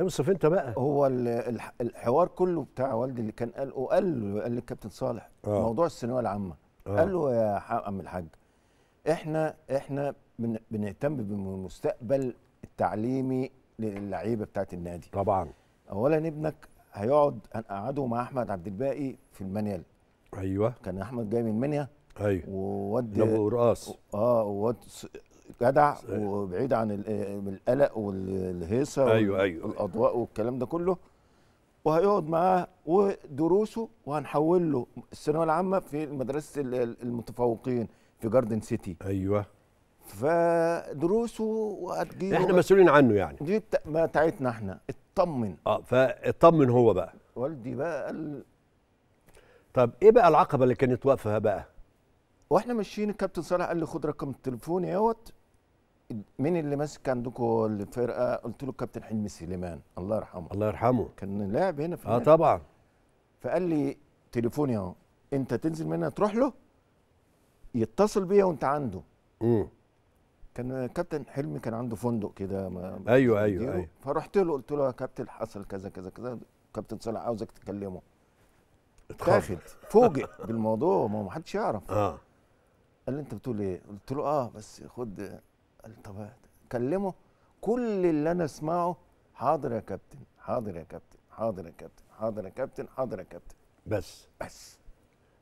امصف انت بقى هو الحوار كله بتاع والدي اللي كان قال وقال له قال للكابتن صالح آه. موضوع الثانويه العامه آه. قال له يا عم الحاج احنا احنا بنهتم بالمستقبل التعليمي للعيبه بتاعت النادي طبعا اولا ابنك هيقعد هنقعده مع احمد عبد الباقي في المنيل ايوه كان احمد جاي من المنيا ايوه وود ابو رقاص اه وود جدع وبعيد عن القلق والهيصه أيوة،, أيوة أيوة والاضواء والكلام ده كله وهيقعد معاه ودروسه وهنحول له الثانويه العامه في مدرسه المتفوقين في جاردن سيتي ايوه فدروسه وهتجيله احنا مسؤولين عنه يعني دي بتاعتنا احنا اطمن اه فاطمن هو بقى والدي بقى ال... طب ايه بقى العقبه اللي كانت واقفه بقى واحنا ماشيين الكابتن صالح قال لي خد رقم التليفون اهوت مين اللي ماسك عندكم الفرقه قلت له الكابتن حلمي سليمان الله يرحمه الله يرحمه كان لاعب هنا في اه طبعا فقال لي تليفوني اهو انت تنزل منها تروح له يتصل بيا وانت عنده امم كان كابتن حلمي كان عنده فندق كده ايوه ايوه ايوه فرحت له قلت له يا كابتن حصل كذا كذا كذا كابتن صالح عاوزك تكلمه اتخافت فوجئ بالموضوع ما هو محدش يعرف اه قال لي انت بتقول ايه؟ قلت له اه بس خد قال طب كلمه كل اللي انا اسمعه حاضر يا كابتن حاضر يا كابتن حاضر يا كابتن حاضر يا كابتن حاضر يا كابتن بس بس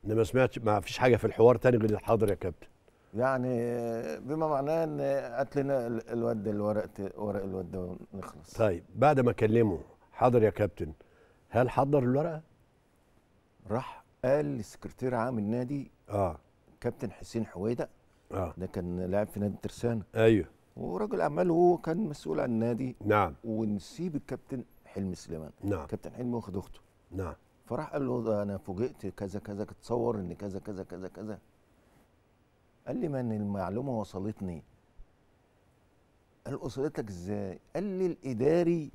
انا ما سمعتش ما فيش حاجه في الحوار تاني غير حاضر يا كابتن يعني بما معناه ان هات لنا الواد الورق ورق الواد ده ونخلص طيب بعد ما كلمه حاضر يا كابتن هل حضر الورقه؟ راح قال لسكرتير عام النادي اه كابتن حسين حويده اه ده كان لاعب في نادي الترسانة ايوه ورجل اعمال وهو كان مسؤول عن النادي نعم ونسيب الكابتن حلمي سليمان نعم كابتن حلمي واخد اخته نعم فراح قال له انا فوجئت كذا كذا تصور ان كذا كذا كذا كذا قال لي ما ان المعلومه وصلتني قال وصلت لك ازاي قال لي الاداري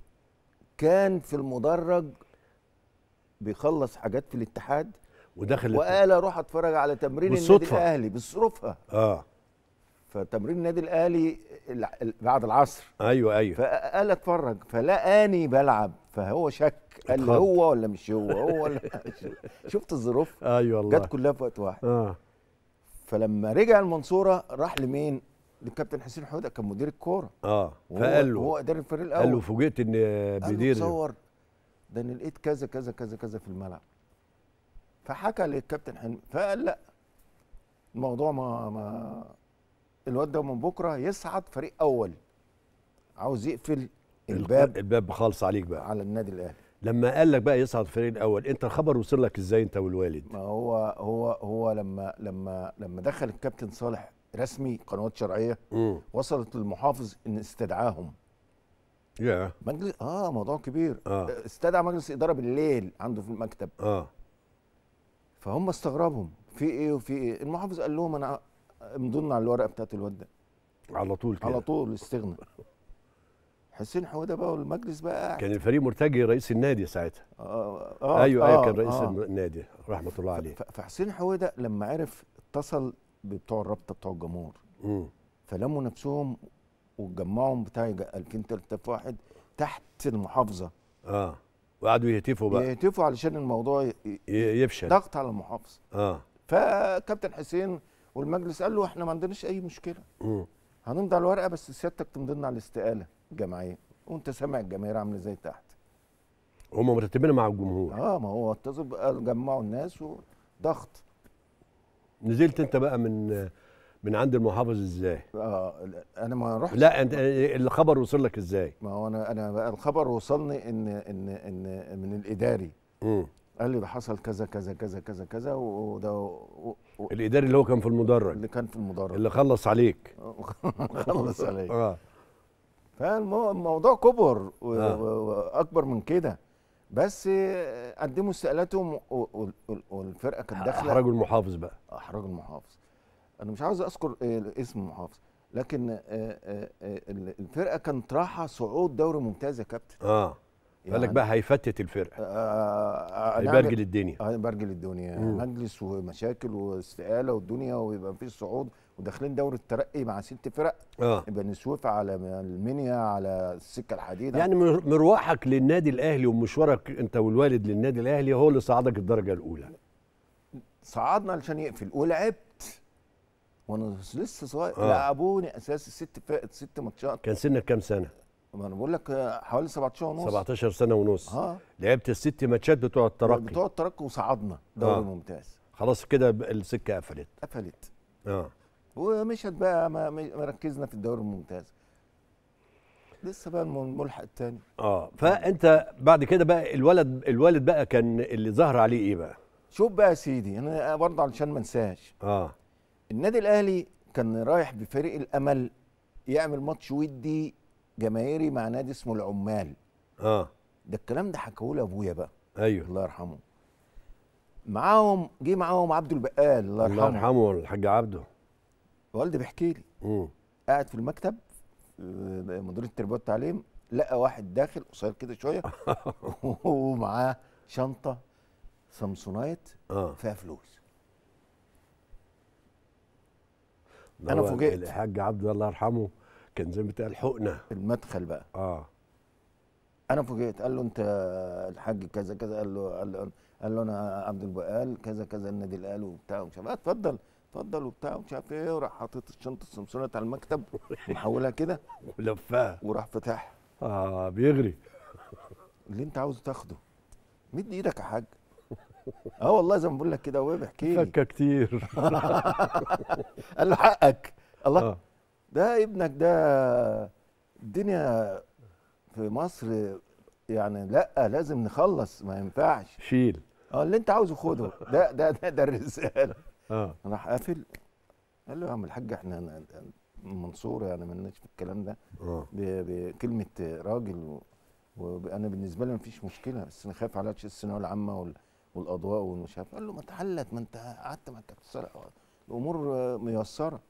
كان في المدرج بيخلص حاجات في الاتحاد ودخلت وقال اروح اتفرج على تمرين بالصدفة. النادي الاهلي بالصدفه اه فتمرين النادي الاهلي بعد العصر ايوه ايوه فقال اتفرج فلقاني بلعب فهو شك قال لي هو ولا مش هو هو ولا شفت الظروف ايوه والله جت كلها في وقت واحد اه فلما رجع المنصوره راح لمين؟ للكابتن حسين حوده كان مدير الكوره اه فقال له هو اداري الفريق الاول قال له فوجئت ان بيدير قال تصور ده انا لقيت كذا كذا كذا كذا في الملعب فحكى للكابتن حلمي فقال لا الموضوع ما ما الواد ده من بكره يصعد فريق اول عاوز يقفل الباب الباب خالص عليك بقى على النادي الاهلي لما قال لك بقى يصعد فريق الاول انت الخبر وصل لك ازاي انت والوالد ما هو هو هو لما لما لما دخل الكابتن صالح رسمي قنوات شرعيه م. وصلت للمحافظ ان استدعاهم يا yeah. مجلس اه موضوع كبير آه. استدعى مجلس اداره بالليل عنده في المكتب اه فهم استغربهم في ايه وفي ايه المحافظ قال لهم انا مضن على الورقه بتاعت الواد ده على طول كده على طول استغنى حسين حوده بقى والمجلس بقى كان الفريق مرتجي رئيس النادي ساعتها آه, آه ايوه آه ايوه كان آه، رئيس آه النادي رحمه الله عليه فحسين حوده لما عرف اتصل بتوع الرابطه بتوع الجمهور فلموا نفسهم وجمعهم بتاع 2000 3 في واحد تحت المحافظه اه وقعدوا يهتفوا بقى يهتفوا علشان الموضوع يفشل ضغط على المحافظه اه فكابتن حسين والمجلس قال له احنا ما عندناش اي مشكله هنمضي على الورقه بس سيادتك تمضينا على الاستقاله الجماعيه وانت سامع الجماهير عامله ازاي تحت هم مرتبين مع الجمهور اه ما هو اتصل جمعوا الناس وضغط نزلت انت بقى من من عند المحافظ ازاي؟ اه انا ما رحت لا انت الخبر وصل لك ازاي؟ ما هو انا انا الخبر وصلني ان ان ان من الاداري امم قال لي ده حصل كذا كذا كذا كذا كذا وده و... و... الاداري اللي هو كان في المدرج اللي كان في المدرج اللي خلص عليك خلص عليك اه فالموضوع كبر و... آه. واكبر من كده بس قدموا استقالاتهم والفرقه كانت داخله احرجوا المحافظ بقى احرجوا آه، المحافظ انا مش عاوز اذكر آه، اسم محافظ لكن آه، آه، الفرقه كانت رايحه صعود دوري ممتاز يا كابتن اه يعني قال لك يعني بقى هيفتت الفرقه آه هيبرجل الدنيا هيبرجل الدنيا مجلس ومشاكل واستقاله والدنيا ويبقى مفيش صعود وداخلين دوري الترقي مع ست فرق اه بني سويف على المنيا على السكه الحديد يعني مروحك للنادي الاهلي ومشوارك انت والوالد للنادي الاهلي هو اللي صعدك الدرجه الاولى صعدنا علشان يقفل ولعبت وانا لسه صغير آه. لعبوني اساسي ست فرق ست ماتشات كان سنك كام سنه؟ ما انا بقول لك حوالي 17 ونص 17 سنه ونص اه لعبت الست ماتشات بتوع الترقي بتوع الترقي وصعدنا دوري آه. ممتاز خلاص كده السكه قفلت قفلت اه ومشت بقى ما ركزنا في الدوري الممتاز لسه بقى الملحق الثاني اه فانت بعد كده بقى الولد الوالد بقى كان اللي ظهر عليه ايه بقى شوف بقى يا سيدي انا برضه علشان ما انساش اه النادي الاهلي كان رايح بفريق الامل يعمل ماتش ودي جماهيري مع نادي اسمه العمال اه ده الكلام ده حكاه لي ابويا بقى ايوه الله يرحمه معاهم جه معاهم عبده البقال الله يرحمه الله يرحمه الحاج عبده والدي بيحكي لي قاعد في المكتب آه، مدير التربيه والتعليم لقى واحد داخل قصير كده شويه ومعاه شنطه سامسونايت آه. فيها فلوس انا فوجئت الحاج عبد الله يرحمه كان زي ما بتقال حقنه المدخل بقى اه انا فوجئت قال له انت الحاج كذا كذا قال له قال له, قال له انا عبد البقال كذا كذا النادي الاهلي وبتاع ومش عارف اتفضل اتفضل وبتاع ومش عارف ايه وراح حاطط الشنطه السمسونات على المكتب ومحولها كده ولفها وراح فتحها اه بيغري اللي انت عاوز تاخده مد ايدك يا حاج اه والله زي ما بقول لك كده وهو بيحكي لي فكه كتير قال له حقك الله آه. ده ابنك ده الدنيا في مصر يعني لا لازم نخلص ما ينفعش شيل اه اللي انت عاوزه خده ده ده ده, ده الرساله اه راح قافل قال له يا عم الحاج احنا منصور يعني مالناش في الكلام ده اه. بكلمه راجل وانا بالنسبه لي ما فيش مشكله بس نخاف على الثانويه العامه ولا والاضواء والمش عارف قال له ما تحلت ما انت قعدت مع الكابتن صالح الامور ميسره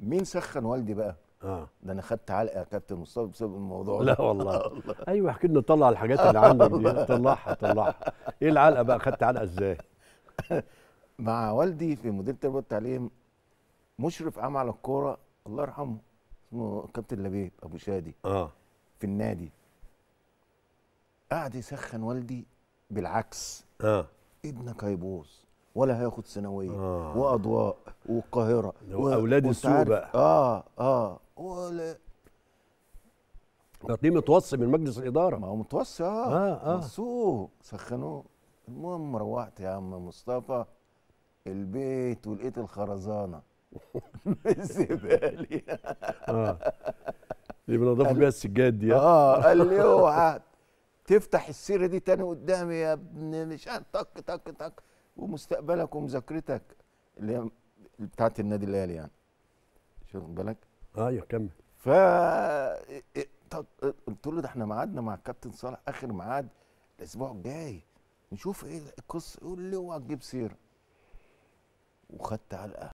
مين سخن والدي بقى؟ اه ده انا خدت علقه يا كابتن مصطفى بسبب الموضوع لا والله ايوه احكي لنا طلع الحاجات اللي عندك دي طلعها طلعها ايه العلقه بقى خدت علقه ازاي؟ مع والدي في مدير التربيه والتعليم مشرف عام على الكوره الله يرحمه اسمه كابتن لبيب ابو شادي اه في النادي قعد يسخن والدي بالعكس اه ابنك هيبوظ ولا هياخد ثانويه آه. واضواء والقاهره واولاد السوق بقى اه اه ولا ده متوصي من مجلس الاداره ما هو متوصي اه اه, آه. وصوه. سخنوه المهم روحت يا عم مصطفى البيت ولقيت الخرزانه بالزباله اه اللي بنضفوا بيها السجاد دي اه, آه، قال لي اوعى تفتح السيره دي تاني قدامي يا ابن مش تك تك تك ومستقبلك ومذاكرتك اللي هي بتاعت النادي الاهلي يعني شوف بالك ايوه كمل ف إيه، قلت له ده احنا ميعادنا مع الكابتن صالح اخر ميعاد الاسبوع الجاي نشوف ايه القصه يقول لي اوعى تجيب سيره وخدت علقه